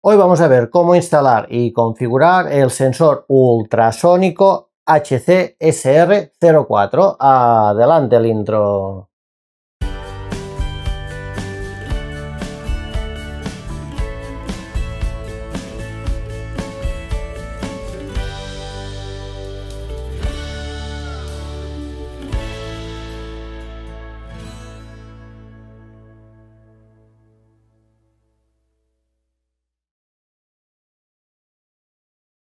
Hoy vamos a ver cómo instalar y configurar el sensor ultrasónico HCSR04. Adelante el intro.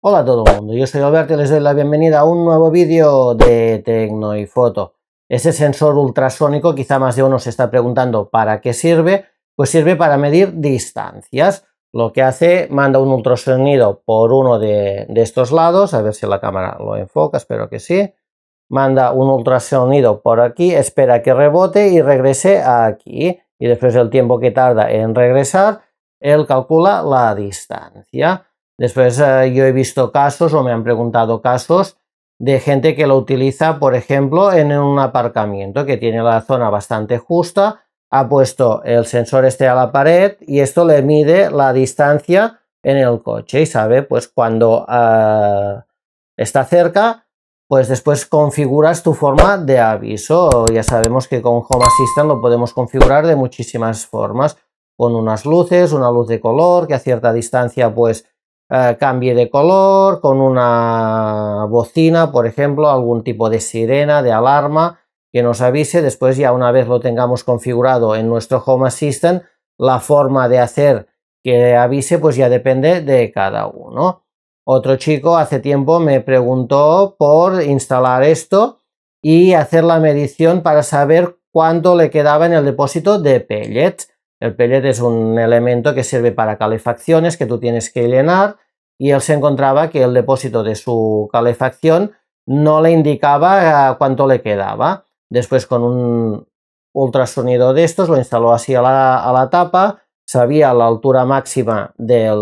Hola a todo el mundo, yo soy Alberto y les doy la bienvenida a un nuevo vídeo de Tecno y Foto. Ese sensor ultrasónico, quizá más de uno se está preguntando para qué sirve, pues sirve para medir distancias. Lo que hace, manda un ultrasonido por uno de, de estos lados, a ver si la cámara lo enfoca, espero que sí. Manda un ultrasonido por aquí, espera que rebote y regrese aquí. Y después del tiempo que tarda en regresar, él calcula la distancia. Después eh, yo he visto casos o me han preguntado casos de gente que lo utiliza, por ejemplo, en un aparcamiento que tiene la zona bastante justa, ha puesto el sensor este a la pared y esto le mide la distancia en el coche y sabe pues cuando eh, está cerca pues después configuras tu forma de aviso ya sabemos que con Home Assistant lo podemos configurar de muchísimas formas con unas luces una luz de color que a cierta distancia pues eh, cambie de color, con una bocina, por ejemplo, algún tipo de sirena, de alarma, que nos avise. Después ya una vez lo tengamos configurado en nuestro Home Assistant, la forma de hacer que avise pues ya depende de cada uno. Otro chico hace tiempo me preguntó por instalar esto y hacer la medición para saber cuánto le quedaba en el depósito de pellets. El pellet es un elemento que sirve para calefacciones que tú tienes que llenar y él se encontraba que el depósito de su calefacción no le indicaba eh, cuánto le quedaba. Después con un ultrasonido de estos lo instaló así a la, tapa, sabía la altura máxima del,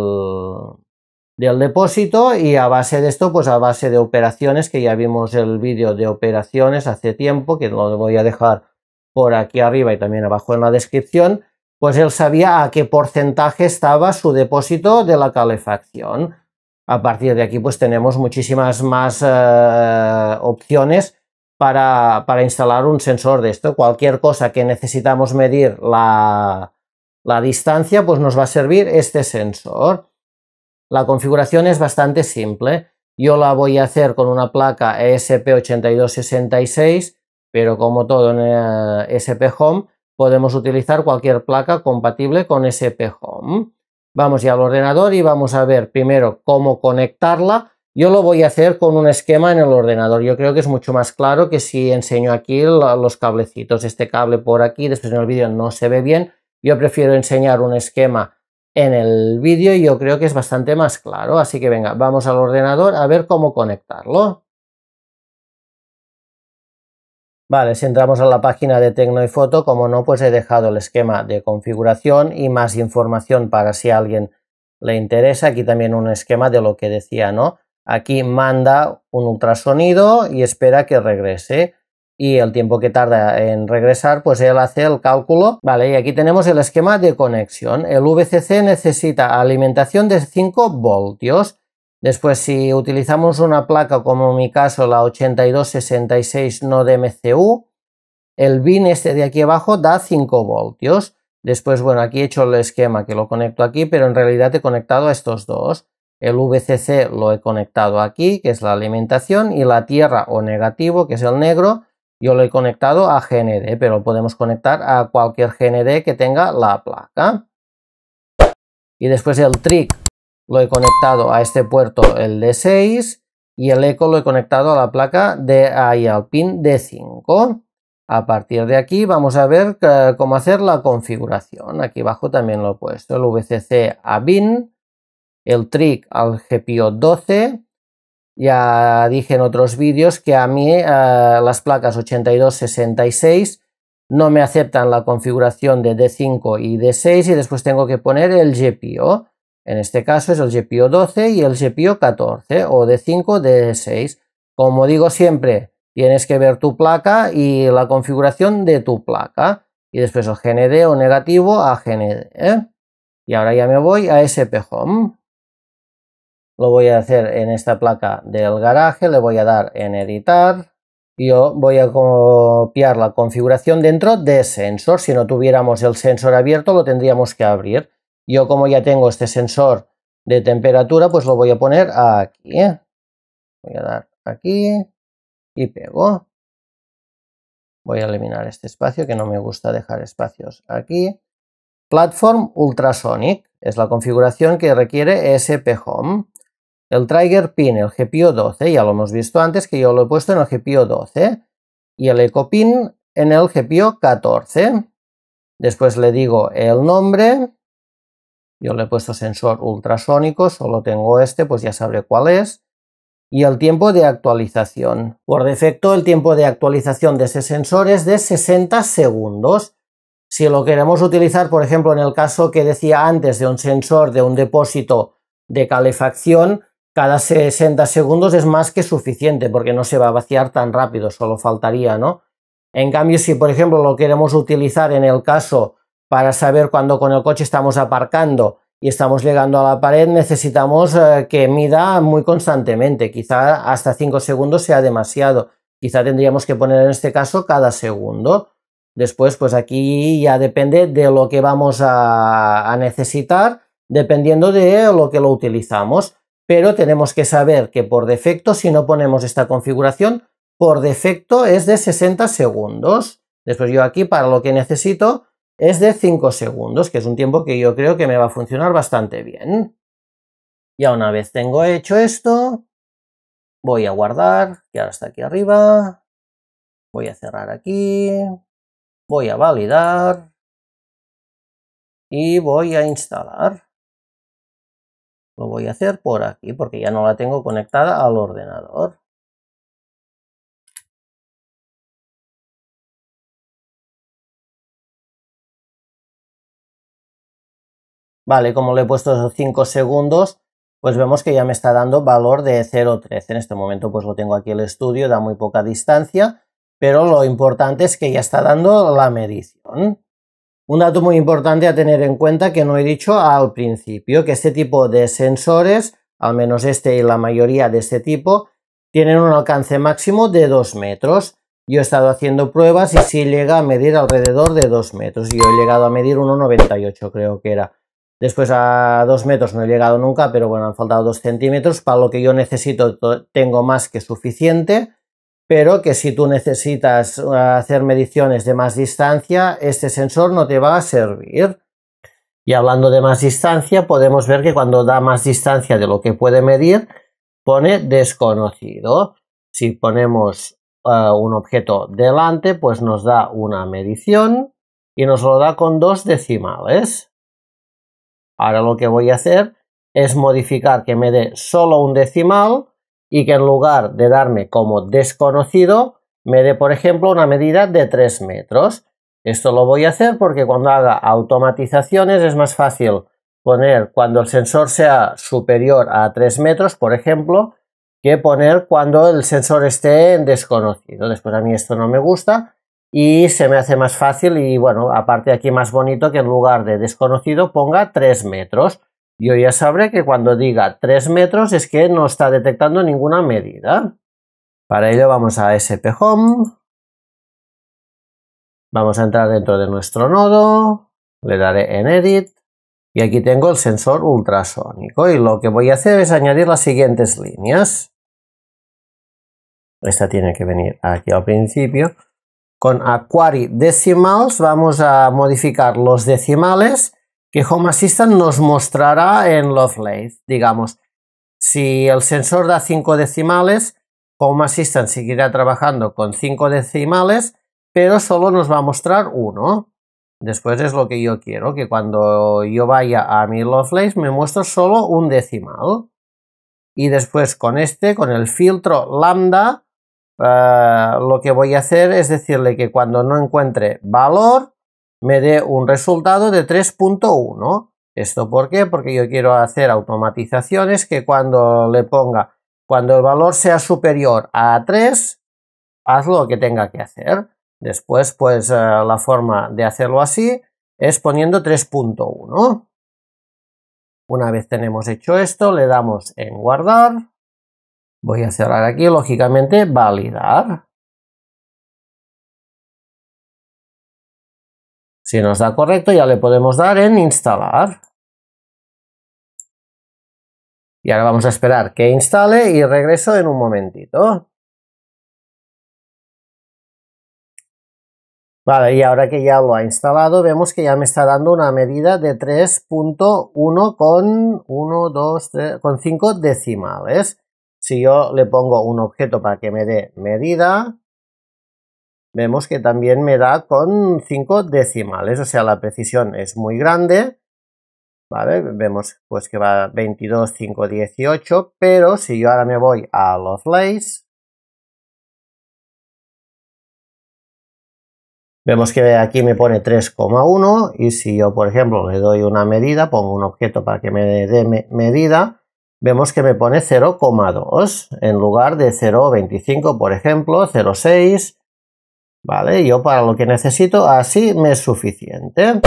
del depósito y a base de esto, pues a base de operaciones, que ya vimos el vídeo de operaciones hace tiempo, que lo voy a dejar por aquí arriba y también abajo en la descripción, pues él sabía a qué porcentaje estaba su depósito de la calefacción. A partir de aquí, pues tenemos muchísimas más eh, opciones para, instalar un sensor de esto. Cualquier cosa que necesitamos medir la, distancia, pues nos va a servir este sensor. La configuración es bastante simple. Yo la voy a hacer con una placa e ESP8266, pero como todo en eh, SP Home, Podemos utilizar cualquier placa compatible con SP-Home. Vamos ya al ordenador y vamos a ver primero cómo conectarla. Yo lo voy a hacer con un esquema en el ordenador. Yo creo que es mucho más claro que si enseño aquí los cablecitos. Este cable por aquí, después en el vídeo no se ve bien. Yo prefiero enseñar un esquema en el vídeo y yo creo que es bastante más claro. Así que venga, vamos al ordenador a ver cómo conectarlo. Vale, si entramos a la página de Tecno y Foto, como no, pues he dejado el esquema de configuración y más información para si a alguien le interesa. Aquí también un esquema de lo que decía, ¿no? Aquí manda un ultrasonido y espera que regrese. Y el tiempo que tarda en regresar, pues él hace el cálculo. Vale, y aquí tenemos el esquema de conexión. El VCC necesita alimentación de 5 voltios Después, si utilizamos una placa, como en mi caso la 8266 no MCU, el bin este de aquí abajo da 5 voltios. Después, bueno, aquí he hecho el esquema que lo conecto aquí, pero en realidad he conectado a estos dos. El VCC lo he conectado aquí, que es la alimentación, y la tierra o negativo, que es el negro, yo lo he conectado a GND, pero podemos conectar a cualquier GND que tenga la placa. Y después el trick lo he conectado a este puerto, el D6, y el eco lo he conectado a la placa de ahí al pin D5. A partir de aquí vamos a ver eh, cómo hacer la configuración. Aquí abajo también lo he puesto, el VCC a BIN, el trick al GPIO 12, ya dije en otros vídeos que a mí eh, las placas 8266 no me aceptan la configuración de D5 y D6 y después tengo que poner el GPIO. En este caso es el GPIO 12 y el GPIO 14 o de 5 de 6. Como digo siempre, tienes que ver tu placa y la configuración de tu placa. Y después el GND o negativo a GND. ¿eh? Y ahora ya me voy a SP Home. Lo voy a hacer en esta placa del garaje, le voy a dar en editar. Yo voy a copiar la configuración dentro de sensor. Si no tuviéramos el sensor abierto, lo tendríamos que abrir. Yo como ya tengo este sensor de temperatura, pues lo voy a poner aquí. Voy a dar aquí y pego. Voy a eliminar este espacio que no me gusta dejar espacios aquí. Platform Ultrasonic es la configuración que requiere SP Home. El Trigger Pin, el GPIO 12, ya lo hemos visto antes que yo lo he puesto en el GPIO 12 y el pin en el GPIO 14. Después le digo el nombre, yo le he puesto sensor ultrasónico, solo tengo este, pues ya sabré cuál es. Y el tiempo de actualización. Por defecto, el tiempo de actualización de ese sensor es de 60 segundos. Si lo queremos utilizar, por ejemplo, en el caso que decía antes de un sensor de un depósito de calefacción, cada 60 segundos es más que suficiente porque no se va a vaciar tan rápido, solo faltaría, ¿no? En cambio, si por ejemplo lo queremos utilizar en el caso para saber cuando con el coche estamos aparcando y estamos llegando a la pared, necesitamos eh, que mida muy constantemente. Quizá hasta 5 segundos sea demasiado. Quizá tendríamos que poner en este caso cada segundo. Después, pues aquí ya depende de lo que vamos a, a necesitar, dependiendo de lo que lo utilizamos. Pero tenemos que saber que por defecto, si no ponemos esta configuración, por defecto es de 60 segundos. Después yo aquí para lo que necesito es de 5 segundos, que es un tiempo que yo creo que me va a funcionar bastante bien. Ya una vez tengo hecho esto, voy a guardar, que ahora está aquí arriba, voy a cerrar aquí, voy a validar y voy a instalar. Lo voy a hacer por aquí porque ya no la tengo conectada al ordenador. Vale, como le he puesto 5 segundos, pues vemos que ya me está dando valor de 0,13. En este momento pues lo tengo aquí el estudio, da muy poca distancia, pero lo importante es que ya está dando la medición. Un dato muy importante a tener en cuenta que no he dicho al principio, que este tipo de sensores, al menos este y la mayoría de este tipo, tienen un alcance máximo de 2 metros. Yo he estado haciendo pruebas y sí llega a medir alrededor de 2 metros. Yo he llegado a medir 1,98 creo que era. Después a dos metros no he llegado nunca, pero bueno, han faltado dos centímetros. Para lo que yo necesito tengo más que suficiente, pero que si tú necesitas uh, hacer mediciones de más distancia, este sensor no te va a servir. Y hablando de más distancia, podemos ver que cuando da más distancia de lo que puede medir, pone desconocido. Si ponemos uh, un objeto delante, pues nos da una medición y nos lo da con dos decimales. Ahora lo que voy a hacer es modificar que me dé solo un decimal y que en lugar de darme como desconocido, me dé, por ejemplo, una medida de 3 metros. Esto lo voy a hacer porque cuando haga automatizaciones es más fácil poner cuando el sensor sea superior a 3 metros, por ejemplo, que poner cuando el sensor esté en desconocido. Después a mí esto no me gusta, y se me hace más fácil y bueno, aparte aquí más bonito que en lugar de desconocido ponga 3 metros. Yo ya sabré que cuando diga 3 metros es que no está detectando ninguna medida. Para ello vamos a Home. vamos a entrar dentro de nuestro nodo, le daré en edit y aquí tengo el sensor ultrasónico y lo que voy a hacer es añadir las siguientes líneas. Esta tiene que venir aquí al principio con Aquari Decimals vamos a modificar los decimales que Home Assistant nos mostrará en Lovelace. Digamos, si el sensor da 5 decimales, Home Assistant seguirá trabajando con 5 decimales, pero solo nos va a mostrar uno. Después es lo que yo quiero, que cuando yo vaya a mi Lovelace me muestre solo un decimal. Y después con este, con el filtro lambda, Ah, lo que voy a hacer es decirle que cuando no encuentre valor, me dé un resultado de 3.1. ¿Esto por qué? Porque yo quiero hacer automatizaciones que cuando le ponga, cuando el valor sea superior a 3, haz lo que tenga que hacer. Después, pues eh, la forma de hacerlo así es poniendo 3.1. Una vez tenemos hecho esto, le damos en guardar. Voy a cerrar aquí, lógicamente, validar. Si nos da correcto, ya le podemos dar en instalar. Y ahora vamos a esperar que instale y regreso en un momentito. Vale, y ahora que ya lo ha instalado, vemos que ya me está dando una medida de 3.1 con 1, 2, 3, con 5 decimales. Si yo le pongo un objeto para que me dé medida, vemos que también me da con 5 decimales, o sea, la precisión es muy grande, Vemos pues que va 22, 5, 18, pero si yo ahora me voy a los lays, vemos que aquí me pone 3,1 y si yo, por ejemplo, le doy una medida, pongo un objeto para que me dé medida, vemos que me pone 0,2 en lugar de 0,25, por ejemplo, 0,6. ¿Vale? Yo para lo que necesito así me es suficiente.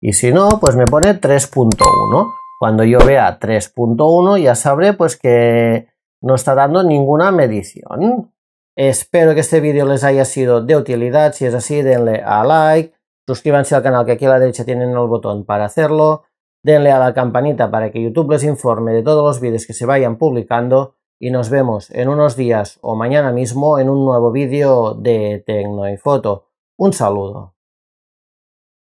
Y si no, pues me pone 3.1. Cuando yo vea 3.1 ya sabré pues que no está dando ninguna medición. Espero que este vídeo les haya sido de utilidad. Si es así, denle a like, suscríbanse al canal que aquí a la derecha tienen el botón para hacerlo denle a la campanita para que YouTube les informe de todos los vídeos que se vayan publicando y nos vemos en unos días o mañana mismo en un nuevo vídeo de y Tecno Foto. Un saludo.